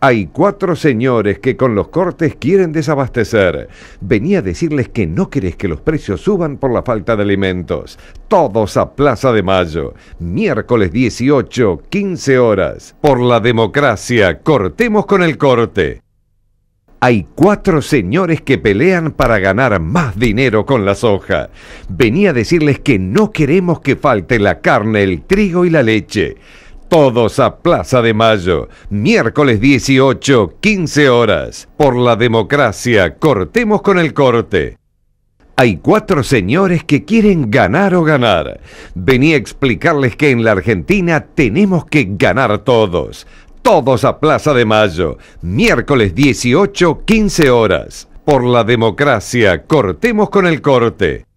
Hay cuatro señores que con los cortes quieren desabastecer. Venía a decirles que no querés que los precios suban por la falta de alimentos. Todos a Plaza de Mayo, miércoles 18, 15 horas. Por la democracia, cortemos con el corte. Hay cuatro señores que pelean para ganar más dinero con la soja. Venía a decirles que no queremos que falte la carne, el trigo y la leche todos a Plaza de Mayo, miércoles 18, 15 horas. Por la democracia, cortemos con el corte. Hay cuatro señores que quieren ganar o ganar. Vení a explicarles que en la Argentina tenemos que ganar todos. Todos a Plaza de Mayo, miércoles 18, 15 horas. Por la democracia, cortemos con el corte.